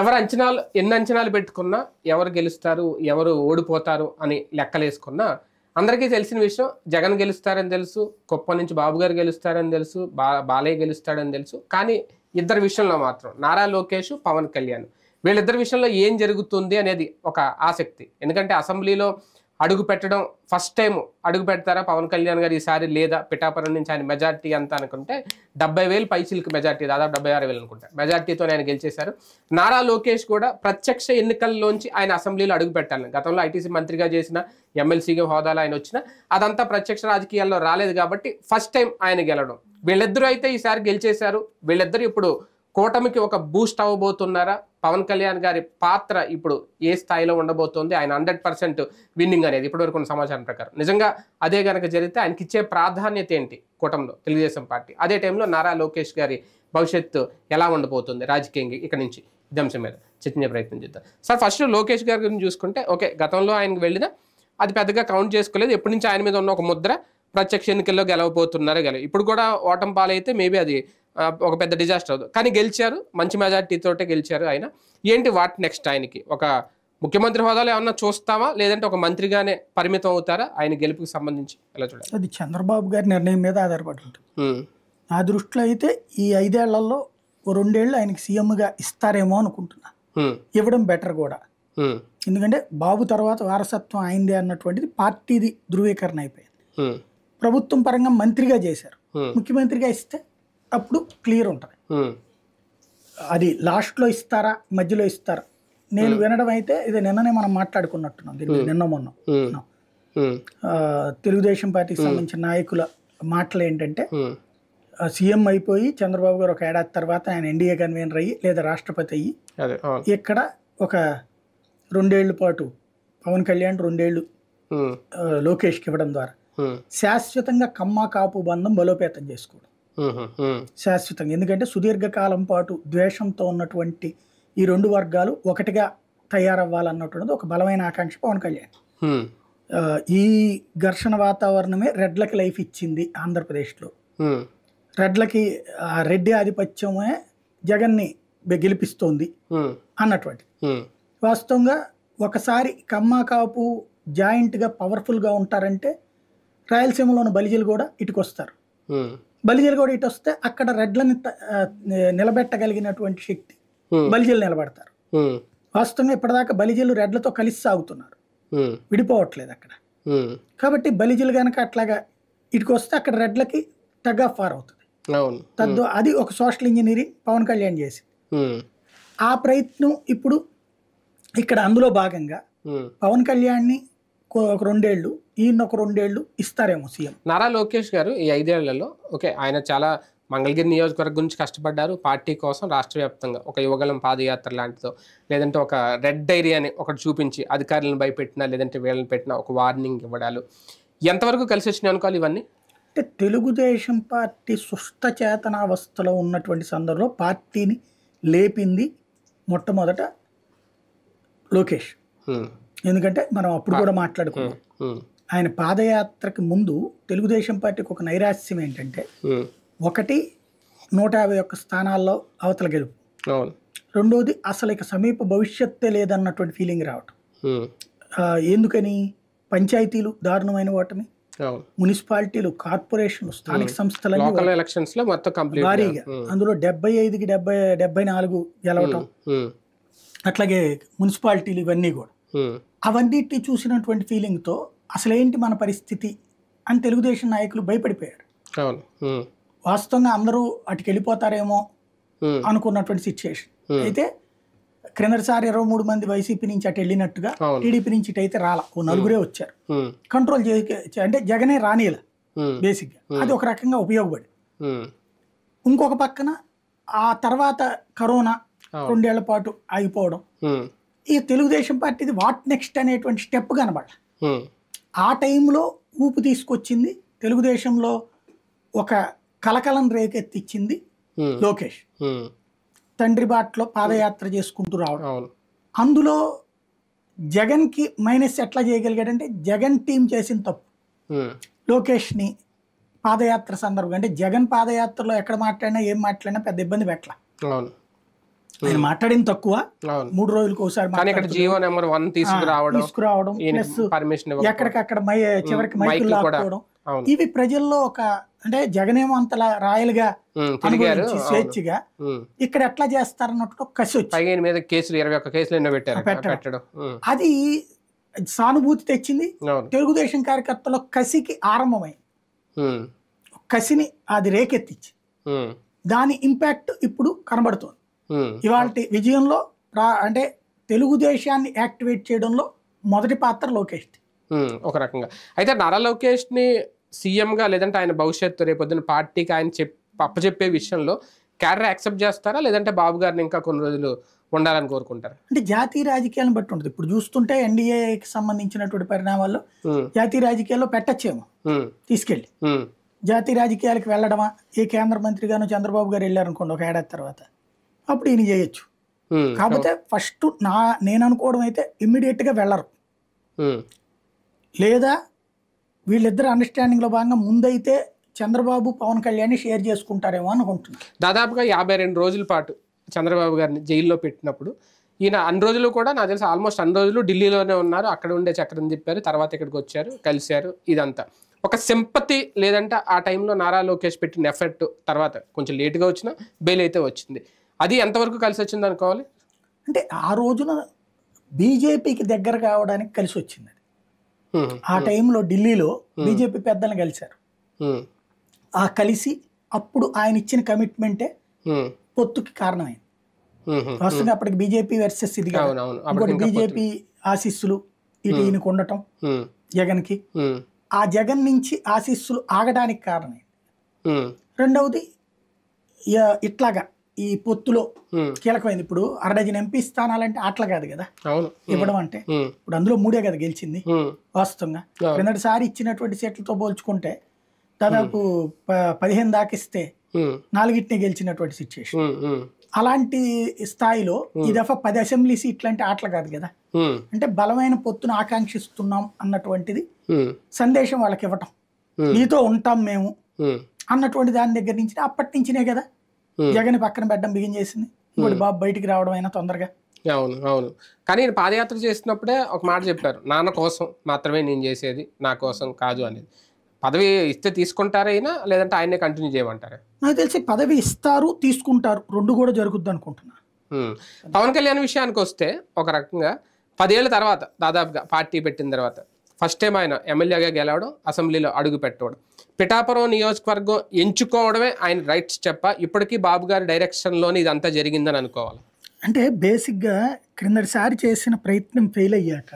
ఎవరు అంచనాలు ఎన్ని అంచనాలు పెట్టుకున్నా ఎవరు గెలుస్తారు ఎవరు ఓడిపోతారు అని లెక్కలేసుకున్నా అందరికీ తెలిసిన విషయం జగన్ గెలుస్తారని తెలుసు కుప్ప నుంచి బాబుగారు గెలుస్తారని తెలుసు బా బాలయ్య గెలుస్తాడని తెలుసు కానీ ఇద్దరు విషయంలో మాత్రం నారా లోకేష్ పవన్ కళ్యాణ్ వీళ్ళిద్దరి విషయంలో ఏం జరుగుతుంది అనేది ఒక ఆసక్తి ఎందుకంటే అసెంబ్లీలో అడుగు పెట్టడం ఫస్ట్ టైం అడుగు పెడతారా పవన్ కళ్యాణ్ గారు ఈసారి లేదా పిఠాపురం నుంచి ఆయన మెజార్టీ అంత అనుకుంటే డెబ్బై వేలు పైచిలకు మెజార్టీ దాదాపు డెబ్బై ఆరు వేలు అనుకుంటా మెజార్టీతో ఆయన గెలిచేశారు నారా లోకేష్ కూడా ప్రత్యక్ష ఎన్నికల్లోంచి ఆయన అసెంబ్లీలో అడుగు పెట్టాలని గతంలో ఐటీసీ మంత్రిగా చేసిన ఎమ్మెల్సీగా హోదాలో ఆయన వచ్చిన అదంతా ప్రత్యక్ష రాజకీయాల్లో రాలేదు కాబట్టి ఫస్ట్ టైం ఆయన గెలడం వీళ్ళిద్దరూ అయితే ఈసారి గెలిచేశారు వీళ్ళిద్దరూ ఇప్పుడు కూటమికి ఒక బూస్ట్ అవ్వబోతున్నారా పవన్ కళ్యాణ్ గారి పాత్ర ఇప్పుడు ఏ స్థాయిలో ఉండబోతోంది ఆయన హండ్రెడ్ పర్సెంట్ విన్నింగ్ అనేది ఇప్పటివరకు ఉన్న సమాచారం ప్రకారం నిజంగా అదే కనుక జరిగితే ఆయనకి ఇచ్చే ప్రాధాన్యత ఏంటి కూటమిలో తెలుగుదేశం పార్టీ అదే టైంలో నారా లోకేష్ గారి భవిష్యత్తు ఎలా ఉండబోతుంది రాజకీయంగా ఇక్కడ నుంచి ఇది మీద చర్చించే ప్రయత్నం చేద్దాం సార్ ఫస్ట్ లోకేష్ గారి గురించి చూసుకుంటే ఓకే గతంలో ఆయనకు వెళ్ళినా అది పెద్దగా కౌంట్ చేసుకోలేదు ఎప్పటి నుంచి ఆయన మీద ఉన్న ఒక ముద్ర ప్రత్యక్ష ఎన్నికల్లో గెలవబోతున్నారు గెలవ ఇప్పుడు కూడా ఓటం పాలైతే మేబీ అది ఒక పెద్ద డిజాస్టర్ అవుతుంది కానీ గెలిచారు మంచి మెజార్టీతోటే గెలిచారు ఆయన ఏంటి వాట్ నెక్స్ట్ ఆయనకి ఒక ముఖ్యమంత్రి హోదాలో ఏమన్నా చూస్తావా లేదంటే ఒక మంత్రిగానే పరిమితం అవుతారా ఆయన గెలుపుకి సంబంధించి ఎలా చూడాలి అది చంద్రబాబు గారి నిర్ణయం మీద ఆధారపడి ఉంటుంది నా దృష్టిలో అయితే ఈ ఐదేళ్లలో రెండేళ్ళు ఆయనకి సీఎంగా ఇస్తారేమో అనుకుంటున్నా ఇవ్వడం బెటర్ కూడా ఎందుకంటే బాబు తర్వాత వారసత్వం అయింది అన్నటువంటిది పార్టీది ధృవీకరణ అయిపోయింది ప్రభుత్వం పరంగా మంత్రిగా చేశారు ముఖ్యమంత్రిగా ఇస్తే అప్పుడు క్లియర్ ఉంటుంది అది లాస్ట్లో ఇస్తారా మధ్యలో ఇస్తారా నేను వినడం అయితే ఇది నిన్ననే మనం మాట్లాడుకున్నట్టున్నాం దీన్ని నిన్న మొన్న తెలుగుదేశం పార్టీకి సంబంధించిన నాయకుల మాటలు ఏంటంటే సీఎం అయిపోయి చంద్రబాబు గారు ఒక ఏడాది తర్వాత ఆయన ఎన్డీఏ కన్వీనర్ అయ్యి లేదా రాష్ట్రపతి అయ్యి ఇక్కడ ఒక రెండేళ్ల పాటు పవన్ కళ్యాణ్ రెండేళ్లు లోకేష్కి ఇవ్వడం ద్వారా శాశ్వతంగా కమ్మ కాపు బంధం బలోపేతం చేసుకోవడం శాశ్వతంగా ఎందుకంటే సుదీర్ఘకాలం పాటు ద్వేషంతో ఉన్నటువంటి ఈ రెండు వర్గాలు ఒకటిగా తయారవ్వాలన్నటువంటిది ఒక బలమైన ఆకాంక్ష పవన్ కళ్యాణ్ ఈ ఘర్షణ వాతావరణమే రెడ్లకి లైఫ్ ఇచ్చింది ఆంధ్రప్రదేశ్లో రెడ్లకి రెడ్డి ఆధిపత్యమే జగన్ని గెలిపిస్తోంది అన్నటువంటి వాస్తవంగా ఒకసారి కమ్మ కాపు జాయింట్గా పవర్ఫుల్గా ఉంటారంటే రాయలసీమలోని బలిజలు కూడా ఇటుకొస్తారు బలిజలు కూడా ఇటు వస్తే అక్కడ రెడ్లని నిలబెట్టగలిగినటువంటి శక్తి బలిజలు నిలబడతారు వాస్తవంగా ఇప్పటిదాకా బలిజలు రెడ్లతో కలిసి సాగుతున్నారు విడిపోవట్లేదు అక్కడ కాబట్టి బలిజలు కనుక అట్లాగా ఇటుకు వస్తే అక్కడ రెడ్లకి టగ్ ఆఫ్ ఫార్ అవుతుంది తద్వారా అది ఒక సోషల్ ఇంజనీరింగ్ పవన్ కళ్యాణ్ చేసి ఆ ప్రయత్నం ఇప్పుడు ఇక్కడ అందులో భాగంగా పవన్ కళ్యాణ్ని ఒక రెండేళ్ళు ఈయన ఒక రెండేళ్ళు ఇస్తారేమో సీఎం నారా లోకేష్ గారు ఈ ఐదేళ్లలో ఓకే ఆయన చాలా మంగళగిరి నియోజకవర్గం గురించి కష్టపడ్డారు పార్టీ కోసం రాష్ట్ర వ్యాప్తంగా ఒక యువగలం పాదయాత్ర లాంటిదో లేదంటే ఒక రెడ్ డైరీ అని ఒకటి చూపించి అధికారులను భయపెట్టినా లేదంటే వీళ్ళని పెట్టినా ఒక వార్నింగ్ ఇవ్వడాలు ఎంతవరకు కలిసి వచ్చినాయి అనుకోవాలి ఇవన్నీ అంటే తెలుగుదేశం పార్టీ సుస్థ చేతనావస్థలో ఉన్నటువంటి సందర్భంలో పార్టీని లేపింది మొట్టమొదట లోకేష్ ఎందుకంటే మనం అప్పుడు కూడా మాట్లాడుకున్నాం ఆయన పాదయాత్రకి ముందు తెలుగుదేశం పార్టీకి ఒక నైరాస్యం ఏంటంటే ఒకటి నూట యాభై ఒక్క స్థానాల్లో అవతల గెలుపు రెండోది అసలు ఇక సమీప భవిష్యత్తే లేదన్నటువంటి ఫీలింగ్ రావటం ఎందుకని పంచాయతీలు దారుణమైన ఓటమి మున్సిపాలిటీలు కార్పొరేషన్ స్థానిక సంస్థల భారీగా అందులో డెబ్బై ఐదుకి డెబ్బై డెబ్బై నాలుగు గెలవటం అట్లాగే మున్సిపాలిటీలు ఇవన్నీ కూడా అవన్నిటిని చూసినటువంటి ఫీలింగ్తో అసలేంటి మన పరిస్థితి అని తెలుగుదేశం నాయకులు భయపడిపోయారు వాస్తవంగా అందరూ అటుకి వెళ్ళిపోతారేమో అనుకున్నటువంటి సిచ్యువేషన్ అయితే క్రిందసారి ఇరవై మూడు మంది వైసీపీ నుంచి అటు వెళ్ళినట్టుగా టీడీపీ నుంచి ఇటు అయితే రాల ఓ నలుగురే వచ్చారు కంట్రోల్ చే అంటే జగనే రానియల బేసిక్గా అది ఒక రకంగా ఉపయోగపడి ఇంకొక పక్కన ఆ తర్వాత కరోనా రెండేళ్ల పాటు ఆగిపోవడం ఈ తెలుగుదేశం పార్టీది వాట్ నెక్స్ట్ అనేటువంటి స్టెప్ కనబడ ఆ టైంలో ఊపు తీసుకొచ్చింది తెలుగుదేశంలో ఒక కలకలం రేకెత్తిచ్చింది లోకేష్ తండ్రి బాటలో పాదయాత్ర చేసుకుంటూ రావడం అందులో జగన్కి మైనస్ ఎట్లా చేయగలిగాడంటే జగన్ టీం చేసిన తప్పు లోకేష్ని పాదయాత్ర సందర్భంగా అంటే జగన్ పాదయాత్రలో ఎక్కడ మాట్లాడినా ఏం మాట్లాడినా పెద్ద ఇబ్బంది పెట్టాల ఆయన మాట్లాడింది తక్కువ మూడు రోజులకు ఒకసారి ఇక్కడ జియో నెంబర్ వన్ తీసుకురావడం తీసుకురావడం ప్లస్ పర్మిషన్ ఎక్కడికక్కడ చివరికి మైకులు లాక్కోవడం ఇవి ప్రజల్లో ఒక అంటే జగనేమో అంత రాయలుగా స్వేచ్ఛగా ఇక్కడ ఎట్లా చేస్తారన్నట్టు కసి వచ్చింది మీద కేసులు ఇరవై ఒక్క కేసులు పెట్టారు అది సానుభూతి తెచ్చింది తెలుగుదేశం కార్యకర్తలో కసికి ఆరంభమై కసిని అది రేకెత్తించి దాని ఇంపాక్ట్ ఇప్పుడు కనబడుతోంది ఇవాళ విజయంలో అంటే తెలుగుదేశాన్ని యాక్టివేట్ చేయడంలో మొదటి పాత్ర లోకేష్ ఒక రకంగా అయితే నారా లోకేష్ ని సీఎంగా లేదంటే ఆయన భవిష్యత్తు రేపొద్దున పార్టీకి ఆయన చెప్ అప్పచెప్పే విషయంలో క్యాడర్ యాక్సెప్ట్ చేస్తారా లేదంటే బాబు గారిని ఇంకా కొన్ని రోజులు ఉండాలని కోరుకుంటారు అంటే జాతీయ రాజకీయాలను బట్టి ఉంటుంది ఇప్పుడు చూస్తుంటే ఎన్డీఏకి సంబంధించినటువంటి పరిణామాల్లో జాతీయ రాజకీయాల్లో పెట్టచ్చేమో తీసుకెళ్ళి జాతీయ రాజకీయాలకు వెళ్ళడమా ఏ కేంద్ర మంత్రిగాను చంద్రబాబు గారు వెళ్ళారనుకోండి ఒక ఏడాది తర్వాత అప్పుడు ఈయన చేయొచ్చు కాకపోతే ఫస్ట్ నా నేను అనుకోవడం అయితే ఇమ్మీడియట్గా వెళ్ళరు లేదా వీళ్ళిద్దరు అండర్స్టాండింగ్లో భాగంగా ముందైతే చంద్రబాబు పవన్ కళ్యాణ్ షేర్ చేసుకుంటారేమో అనుకుంటున్నాను దాదాపుగా యాభై రెండు రోజుల పాటు చంద్రబాబు గారిని జైల్లో పెట్టినప్పుడు ఈయన అన్ని రోజులు కూడా నాకు తెలిసి ఆల్మోస్ట్ అన్ని రోజులు ఢిల్లీలోనే ఉన్నారు అక్కడ ఉండే చక్రం తిప్పారు తర్వాత ఇక్కడికి వచ్చారు కలిశారు ఇదంతా ఒక సింపతి లేదంటే ఆ టైంలో నారా లోకేష్ పెట్టిన ఎఫర్ట్ తర్వాత కొంచెం లేట్గా వచ్చిన బెయిల్ అయితే వచ్చింది అది ఎంతవరకు కలిసి వచ్చింది అనుకోవాలి అంటే ఆ రోజున బీజేపీకి దగ్గర కావడానికి కలిసి వచ్చింది అది ఆ టైంలో ఢిల్లీలో బీజేపీ పెద్దలను కలిశారు ఆ కలిసి అప్పుడు ఆయన ఇచ్చిన కమిట్మెంటే పొత్తుకి కారణమైంది వస్తుంది అప్పటికి బీజేపీ వర్సెస్ ఇది ఇంకోటి బీజేపీ ఆశీస్సులు ఇటు ఈయనకు ఉండటం కి ఆ జగన్ నుంచి ఆశీస్సులు ఆగడానికి కారణమైంది రెండవది ఇట్లాగా ఈ పొత్తులో కీలకమైంది ఇప్పుడు అరడజన్ ఎంపీ స్థానాలంటే ఆటలు కాదు కదా ఇవ్వడం అంటే ఇప్పుడు అందులో మూడే కదా గెలిచింది వాస్తవంగా సారి ఇచ్చినటువంటి సీట్లతో పోల్చుకుంటే దాదాపు పదిహేను దాకిస్తే నాలుగిటిని గెలిచినటువంటి సిచ్యువేషన్ అలాంటి స్థాయిలో ఈ దఫా పది అసెంబ్లీ సీట్లు అంటే ఆటలు కాదు కదా అంటే బలమైన పొత్తును ఆకాంక్షిస్తున్నాం అన్నటువంటిది సందేశం వాళ్ళకి ఇవ్వటం నీతో ఉంటాం మేము అన్నటువంటి దాని దగ్గర నుంచి అప్పటి నుంచినే కదా Hmm. జగన్ పక్కన బెడ్డం బిగిన్ చేసింది ఇప్పుడు hmm. బాబు బయటికి రావడం అయినా తొందరగా అవును అవును కానీ నేను పాదయాత్ర చేసినప్పుడే ఒక మాట చెప్పారు నాన్న కోసం మాత్రమే నేను చేసేది నా కోసం కాదు అనేది పదవి ఇస్తే తీసుకుంటారైనా లేదంటే ఆయనే కంటిన్యూ చేయమంటారా నాకు తెలిసి పదవి ఇస్తారు తీసుకుంటారు రెండు కూడా జరుగుద్ది అనుకుంటున్నా hmm. పవన్ కళ్యాణ్ విషయానికి వస్తే ఒక రకంగా పదేళ్ల తర్వాత దాదాపుగా పార్టీ పెట్టిన తర్వాత ఫస్ట్ టైం ఆయన ఎమ్మెల్యేగా గెలవడం అసెంబ్లీలో అడుగు పెట్టడం పిఠాపురం నియోజకవర్గం ఎంచుకోవడమే ఆయన రైట్ చెప్ప ఇప్పటికీ బాబు గారి డైరెక్షన్లోనే ఇదంతా జరిగిందని అనుకోవాలి అంటే బేసిక్గా క్రిందటిసారి చేసిన ప్రయత్నం ఫెయిల్ అయ్యాక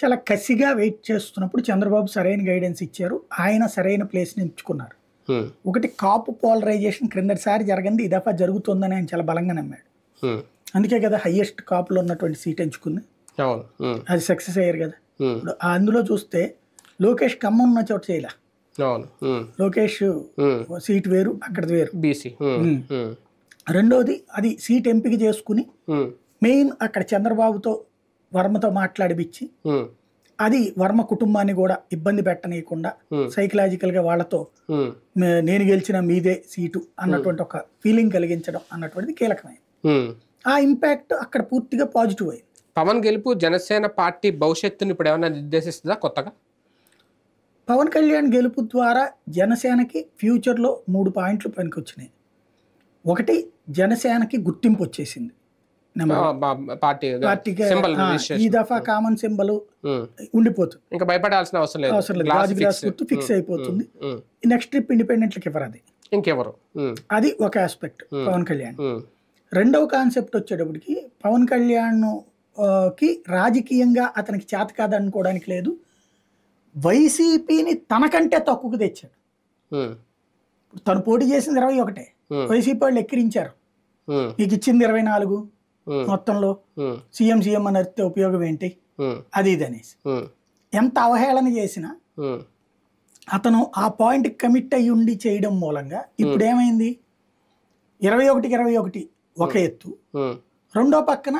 చాలా కసిగా వెయిట్ చేస్తున్నప్పుడు చంద్రబాబు సరైన గైడెన్స్ ఇచ్చారు ఆయన సరైన ప్లేస్ని ఎంచుకున్నారు ఒకటి కాపు పోలరైజేషన్ క్రిందటిసారి జరిగింది ఈ దఫా జరుగుతుందని ఆయన చాలా బలంగా నమ్మాడు అందుకే కదా హయ్యెస్ట్ కాపులో ఉన్నటువంటి సీట్ ఎంచుకుంది అది సక్సెస్ అయ్యారు కదా అందులో చూస్తే లోకేష్ ఖమ్మం ఉన్న చోట చేయలే లోకేష్ సీట్ వేరు అక్కడది వేరు బీసీ రెండోది అది సీట్ ఎంపిక చేసుకుని మెయిన్ అక్కడ చంద్రబాబుతో వర్మతో మాట్లాడిపిచ్చి అది వర్మ కుటుంబాన్ని కూడా ఇబ్బంది పెట్టనీయకుండా సైకలాజికల్ గా వాళ్ళతో నేను గెలిచిన మీదే సీటు అన్నటువంటి ఒక ఫీలింగ్ కలిగించడం అన్నటువంటిది కీలకమైంది ఆ ఇంపాక్ట్ అక్కడ పూర్తిగా పాజిటివ్ అయింది పవన్ గెలుపు జనసేన పార్టీ భవిష్యత్తును ఇప్పుడు ఏమైనా నిర్దేశిస్తుందా కొత్తగా పవన్ కళ్యాణ్ గెలుపు ద్వారా జనసేనకి ఫ్యూచర్లో మూడు పాయింట్లు పనికొచ్చినాయి ఒకటి జనసేనకి గుర్తింపు వచ్చేసింది ఈ దఫా కామన్ సింబల్ ఉండిపోతుంది అవసరం లేదు గుర్తు ఫిక్స్ అయిపోతుంది నెక్స్ట్ ట్రిప్ ఇండిపెండెంట్ ఇవ్వరు అది ఇంకెవరు అది ఒక ఆస్పెక్ట్ పవన్ కళ్యాణ్ రెండవ కాన్సెప్ట్ వచ్చేటప్పటికి పవన్ కళ్యాణ్ కి రాజకీయంగా అతనికి చేత కాదనుకోవడానికి లేదు వైసీపీని తనకంటే తక్కువకు తెచ్చాడు తను పోటీ చేసింది ఇరవై ఒకటే వైసీపీ వాళ్ళు ఎక్కిరించారు నీకు ఇచ్చింది ఇరవై నాలుగు మొత్తంలో సీఎం సీఎం అని అరిస్తే ఉపయోగం ఏంటి అది ఇది అనేసి ఎంత అవహేళన చేసినా అతను ఆ పాయింట్ కమిట్ అయ్యి ఉండి చేయడం మూలంగా ఇప్పుడు ఏమైంది ఇరవై ఒకటికి ఇరవై ఒకటి ఒక ఎత్తు రెండో పక్కన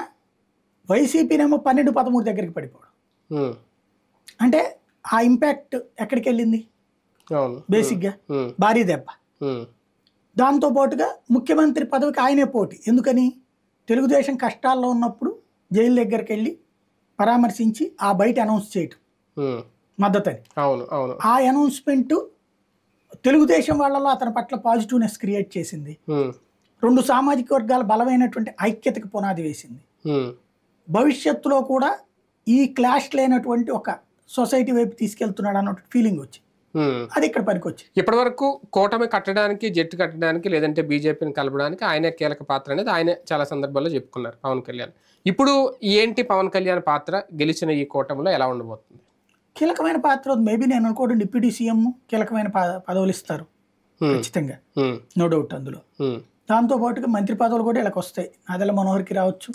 వైసీపీనేమో పన్నెండు పదమూడు దగ్గరికి పడిపోవడం అంటే ఆ ఇంపాక్ట్ ఎక్కడికి వెళ్ళింది బేసిక్గా భారీ దెబ్బ దాంతో పాటుగా ముఖ్యమంత్రి పదవికి ఆయనే పోటీ ఎందుకని తెలుగుదేశం కష్టాల్లో ఉన్నప్పుడు జైలు దగ్గరికి వెళ్ళి పరామర్శించి ఆ బయట అనౌన్స్ చేయటం మద్దతని అవును ఆ అనౌన్స్మెంట్ తెలుగుదేశం వాళ్ళలో అతని పట్ల పాజిటివ్నెస్ క్రియేట్ చేసింది రెండు సామాజిక వర్గాల బలమైనటువంటి ఐక్యతకు పునాది వేసింది భవిష్యత్తులో కూడా ఈ క్లాష్ లేనటువంటి ఒక సొసైటీ వైపు తీసుకెళ్తున్నాడు అన్న ఫీలింగ్ వచ్చి అది ఇక్కడ వచ్చి ఇప్పటి వరకు కూటమి కట్టడానికి జట్టు కట్టడానికి లేదంటే బీజేపీని కలపడానికి ఆయనే కీలక పాత్ర అనేది ఆయన చాలా సందర్భాల్లో చెప్పుకున్నారు పవన్ కళ్యాణ్ ఇప్పుడు ఏంటి పవన్ కళ్యాణ్ పాత్ర గెలిచిన ఈ కూటమిలో ఎలా ఉండబోతుంది కీలకమైన పాత్ర మేబీ నేను అనుకోవడం డిప్యూటీ సీఎం కీలకమైన పదవులు ఇస్తారు ఖచ్చితంగా నో డౌట్ అందులో దాంతో పాటుగా మంత్రి పదవులు కూడా ఇలా వస్తాయి నాదెల్ల మనోహర్కి రావచ్చు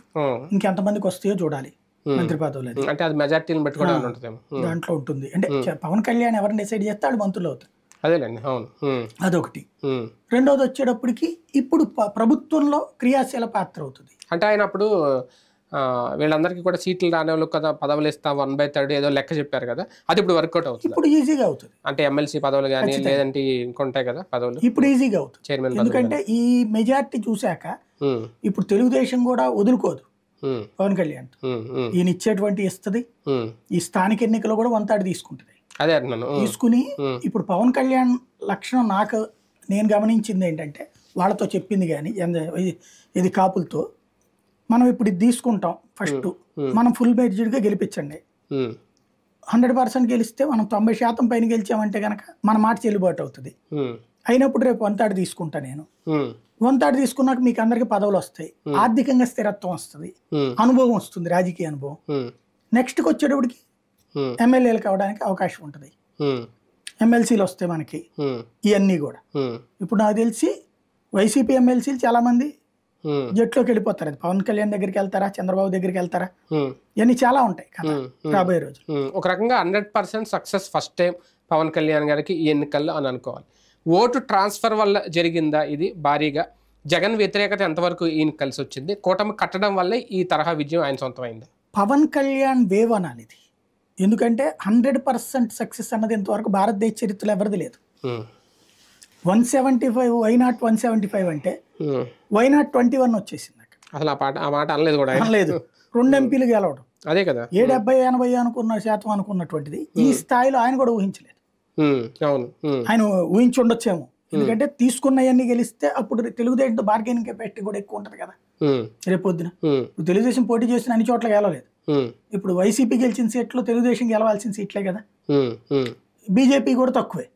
ఇంకెంతమందికి వస్తాయో చూడాలి మంత్రి పదవులు అంటే అది మెజార్టీని పెట్టుకోవడం దాంట్లో ఉంటుంది అంటే పవన్ కళ్యాణ్ ఎవరిని డిసైడ్ చేస్తే వాళ్ళు మంత్రులు అవుతారు అదేలేండి అవును అదొకటి రెండోది వచ్చేటప్పటికి ఇప్పుడు ప్రభుత్వంలో క్రియాశీల పాత్ర అవుతుంది అంటే ఆయన అప్పుడు వీళ్ళందరికీ కూడా సీట్లు రాని వాళ్ళు కదా పదవులు ఇస్తాం వన్ బై థర్డ్ ఏదో లెక్క చెప్పారు కదా అది ఇప్పుడు వర్కౌట్ అవుతుంది ఇప్పుడు ఈజీగా అవుతుంది అంటే ఎమ్మెల్సీ పదవులు కానీ లేదంటే ఇంకొంటాయి కదా పదవులు ఇప్పుడు ఈజీగా అవుతుంది చైర్మన్ ఎందుకంటే ఈ మెజార్టీ చూశాక ఇప్పుడు తెలుగుదేశం కూడా వదులుకోదు పవన్ కళ్యాణ్ ఈయన ఇచ్చేటువంటి ఇస్తుంది ఈ స్థానిక ఎన్నికలు కూడా వన్ థర్డ్ తీసుకుంటుంది అదే తీసుకుని ఇప్పుడు పవన్ కళ్యాణ్ లక్షణం నాకు నేను గమనించింది ఏంటంటే వాళ్ళతో చెప్పింది కానీ ఇది కాపులతో మనం ఇప్పుడు ఇది తీసుకుంటాం ఫస్ట్ మనం ఫుల్ బెడ్జెడ్గా గెలిపించండి హండ్రెడ్ పర్సెంట్ గెలిస్తే మనం తొంభై శాతం పైన గెలిచామంటే కనుక మన మాట చెల్లుబాటు అవుతుంది అయినప్పుడు రేపు వంతాడు తీసుకుంటా నేను వంతాడు తీసుకున్నాక మీకు అందరికి పదవులు వస్తాయి ఆర్థికంగా స్థిరత్వం వస్తుంది అనుభవం వస్తుంది రాజకీయ అనుభవం నెక్స్ట్ కి వచ్చేటప్పటికి ఎమ్మెల్యేలకు అవడానికి అవకాశం ఉంటుంది ఎమ్మెల్సీలు వస్తాయి మనకి ఇవన్నీ కూడా ఇప్పుడు నాకు తెలిసి వైసీపీ ఎమ్మెల్సీలు చాలా మంది జట్లోకి వెళ్ళిపోతారు అది పవన్ కళ్యాణ్ దగ్గరికి వెళ్తారా చంద్రబాబు దగ్గరికి వెళ్తారా ఇవన్నీ చాలా ఉంటాయి కదా రాబోయే రోజు ఒక రకంగా hundred percent success first time Pawan Kalyan గారికి ఈ ఎన్నికల్లో అని అనుకోవాలి ఓటు ట్రాన్స్ఫర్ వల్ల జరిగిందా ఇది భారీగా జగన్ వ్యతిరేకత ఎంతవరకు ఈయన కలిసి వచ్చింది కూటమి కట్టడం వల్లే ఈ తరహా విజయం ఆయన సొంతమైంది పవన్ కళ్యాణ్ వేవ్ అనాలి ఇది ఎందుకంటే హండ్రెడ్ పర్సెంట్ సక్సెస్ అన్నది ఇంతవరకు భారతదేశ చరిత్రలో ఎవరిది లేదు one seventy five why not one seventy five అంటే వై నాట్ ట్వంటీ వన్ వచ్చేసింది అసలు ఆ పాట ఆ మాట అనలేదు కూడా అనలేదు రెండు ఎంపీలు గెలవడం అదే కదా ఏ డెబ్బై ఎనభై అనుకున్న శాతం అనుకున్నటువంటిది ఈ స్థాయిలో ఆయన కూడా ఊహించలేదు ఆయన ఊహించి ఉండొచ్చేమో ఎందుకంటే తీసుకున్నవన్నీ గెలిస్తే అప్పుడు తెలుగుదేశం బార్గెనింగ్ పెట్టి కూడా ఎక్కువ ఉంటది కదా రేపొద్దున తెలుగుదేశం పోటీ చేసిన అన్ని చోట్ల గెలవలేదు ఇప్పుడు వైసీపీ గెలిచిన సీట్లు తెలుగుదేశం గెలవాల్సిన సీట్లే కదా బీజేపీ కూడా తక్కువే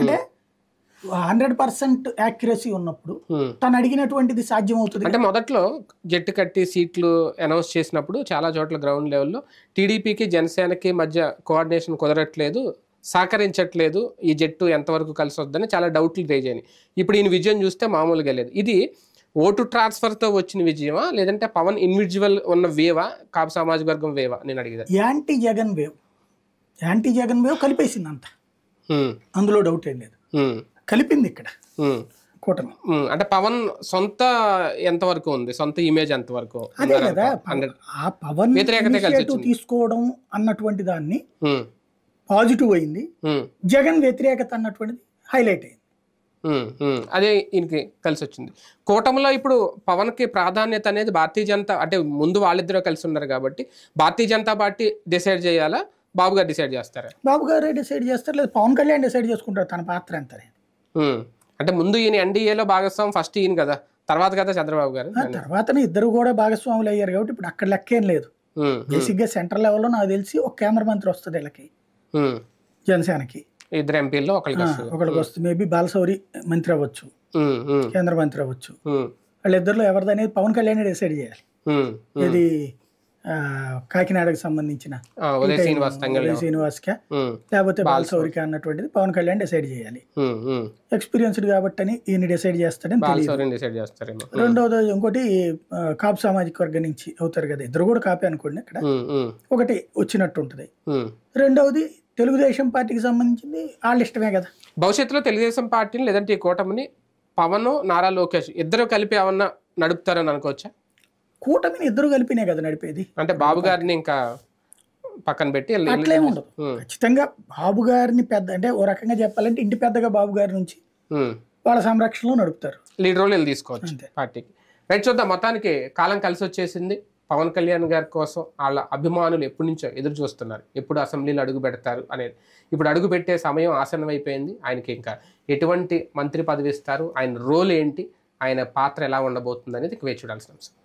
అంటే హండ్రెడ్ పర్సెంట్ యాక్యురసీ ఉన్నప్పుడు తను అడిగినటువంటిది సాధ్యం అవుతుంది అంటే మొదట్లో జట్టు కట్టి సీట్లు అనౌన్స్ చేసినప్పుడు చాలా చోట్ల గ్రౌండ్ లెవెల్లో టీడీపీకి జనసేనకి మధ్య కోఆర్డినేషన్ కుదరట్లేదు సహకరించట్లేదు ఈ జట్టు ఎంతవరకు కలిసి వద్దని చాలా డౌట్లు రేజ్ అయినాయి ఇప్పుడు ఈయన విజయం చూస్తే మామూలుగా లేదు ఇది ఓటు ట్రాన్స్ఫర్తో వచ్చిన విజయమా లేదంటే పవన్ ఇండివిజువల్ ఉన్న వేవా కాపు సామాజిక వర్గం వేవా నేను అడిగేది anti Jagan wave anti Jagan wave కలిపేసింది అంత అందులో డౌట్ ఏం లేదు కలిపింది ఇక్కడ కూటమి అంటే పవన్ సొంత ఎంతవరకు ఉంది సొంత ఇమేజ్ ఎంతవరకు అదే కదా ఆ పవన్ తీసుకోవడం అన్నటువంటి దాన్ని పాజిటివ్ అయింది జగన్ వ్యతిరేకత అన్నటువంటిది హైలైట్ అయింది అదే ఈయనకి కలిసి వచ్చింది కూటమిలో ఇప్పుడు పవన్కి ప్రాధాన్యత అనేది భారతీయ జనతా అంటే ముందు వాళ్ళిద్దరూ కలిసి ఉన్నారు కాబట్టి భారతీయ జనతా పార్టీ డిసైడ్ చేయాలా బాబు గారు డిసైడ్ చేస్తారా బాబు గారే డిసైడ్ చేస్తారు లేదా పవన్ కళ్యాణ్ డిసైడ్ చేసుకుంటారు తన పాత్ర ఎంత అంటే ముందు ఈయన ఎన్డీఏలో భాగస్వామి ఫస్ట్ ఈయన కదా తర్వాత కదా చంద్రబాబు గారు తర్వాత ఇద్దరు కూడా భాగస్వాములు అయ్యారు కాబట్టి ఇప్పుడు అక్కడ లెక్కేం లేదు బేసిక్గా సెంట్రల్ లెవెల్లో నాకు తెలిసి ఒక కేంద్ర మంత్రి వస్తుంది వీళ్ళకి జనసేనకి ఇద్దరు ఎంపీల్లో ఒకరికి వస్తుంది మేబీ బాలసౌరి మంత్రి అవ్వచ్చు కేంద్ర మంత్రి అవ్వచ్చు వాళ్ళిద్దరిలో ఎవరిదనేది పవన్ కళ్యాణ్ డిసైడ్ చేయాలి ఇది కాకినాడకు సంబంధించిన శ్రీనివాస్క లేకపోతే బాలసౌరిక అన్నటువంటిది పవన్ కళ్యాణ్ డిసైడ్ చేయాలి ఎక్స్పీరియన్స్డ్ కాబట్టి అని ఈయన డిసైడ్ చేస్తాడని రెండవది ఇంకోటి కాపు సామాజిక వర్గం నుంచి అవుతారు కదా ఇద్దరు కూడా కాపీ అనుకోండి ఇక్కడ ఒకటి వచ్చినట్టు ఉంటుంది రెండవది తెలుగుదేశం పార్టీకి సంబంధించింది వాళ్ళ ఇష్టమే కదా భవిష్యత్తులో తెలుగుదేశం పార్టీని లేదంటే ఈ కూటమిని పవన్ నారా లోకేష్ ఇద్దరు కలిపి ఏమన్నా నడుపుతారని అనుకోవచ్చా కూటమిని ఇద్దరు కలిపినే కదా నడిపేది అంటే బాబు గారిని ఇంకా పక్కన పెట్టి అట్లే ఉండదు ఖచ్చితంగా బాబు గారిని పెద్ద అంటే ఓ రకంగా చెప్పాలంటే ఇంటి పెద్దగా బాబు గారి నుంచి వాళ్ళ సంరక్షణలో నడుపుతారు లీడర్ రోల్ తీసుకోవచ్చు పార్టీకి రైట్ చూద్దాం మొత్తానికి కాలం కలిసి వచ్చేసింది పవన్ కళ్యాణ్ గారి కోసం వాళ్ళ అభిమానులు ఎప్పటి నుంచో ఎదురు చూస్తున్నారు ఎప్పుడు అసెంబ్లీలో అడుగు పెడతారు అనేది ఇప్పుడు అడుగు పెట్టే సమయం ఆసన్నమైపోయింది ఆయనకి ఇంకా ఎటువంటి మంత్రి పదవి ఇస్తారు ఆయన రోల్ ఏంటి ఆయన పాత్ర ఎలా ఉండబోతుంది అనేది వేచి చూడాల్సిన అంశం